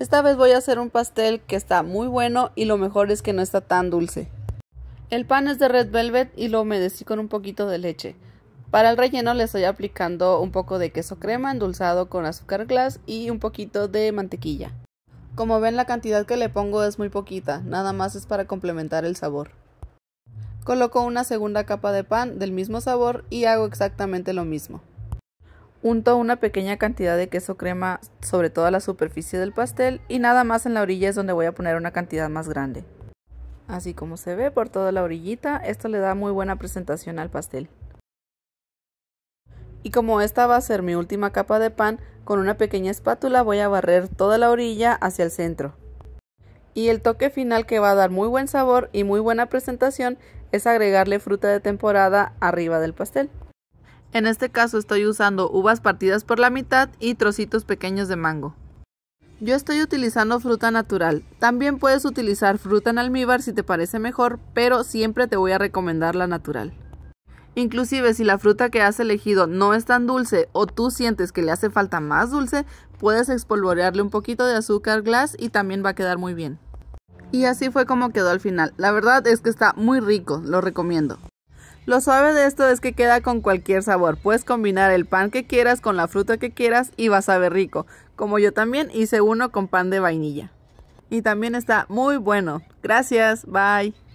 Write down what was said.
Esta vez voy a hacer un pastel que está muy bueno y lo mejor es que no está tan dulce. El pan es de red velvet y lo humedecí con un poquito de leche. Para el relleno le estoy aplicando un poco de queso crema endulzado con azúcar glass y un poquito de mantequilla. Como ven la cantidad que le pongo es muy poquita, nada más es para complementar el sabor. Coloco una segunda capa de pan del mismo sabor y hago exactamente lo mismo. Unto una pequeña cantidad de queso crema sobre toda la superficie del pastel y nada más en la orilla es donde voy a poner una cantidad más grande. Así como se ve por toda la orillita, esto le da muy buena presentación al pastel. Y como esta va a ser mi última capa de pan, con una pequeña espátula voy a barrer toda la orilla hacia el centro. Y el toque final que va a dar muy buen sabor y muy buena presentación es agregarle fruta de temporada arriba del pastel. En este caso estoy usando uvas partidas por la mitad y trocitos pequeños de mango. Yo estoy utilizando fruta natural. También puedes utilizar fruta en almíbar si te parece mejor, pero siempre te voy a recomendar la natural. Inclusive si la fruta que has elegido no es tan dulce o tú sientes que le hace falta más dulce, puedes espolvorearle un poquito de azúcar glass y también va a quedar muy bien. Y así fue como quedó al final. La verdad es que está muy rico, lo recomiendo. Lo suave de esto es que queda con cualquier sabor. Puedes combinar el pan que quieras con la fruta que quieras y vas a ver rico. Como yo también hice uno con pan de vainilla. Y también está muy bueno. Gracias, bye.